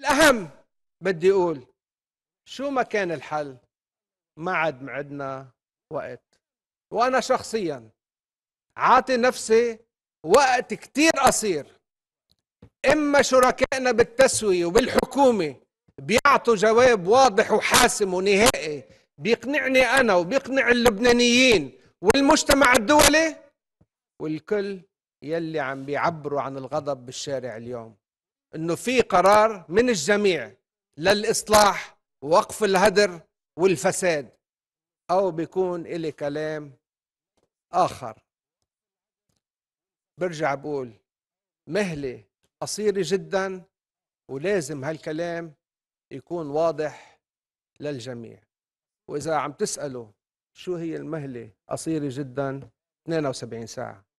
الأهم بدي أقول شو ما كان الحل ما عاد معدنا وقت وأنا شخصيا عاطي نفسي وقت كتير قصير إما شركائنا بالتسوية وبالحكومة بيعطوا جواب واضح وحاسم ونهائي بيقنعني أنا وبيقنع اللبنانيين والمجتمع الدولي والكل يلي عم بيعبروا عن الغضب بالشارع اليوم انه في قرار من الجميع للاصلاح ووقف الهدر والفساد او بيكون الي كلام اخر برجع بقول مهله قصيره جدا ولازم هالكلام يكون واضح للجميع واذا عم تسالوا شو هي المهله قصيره جدا 72 ساعه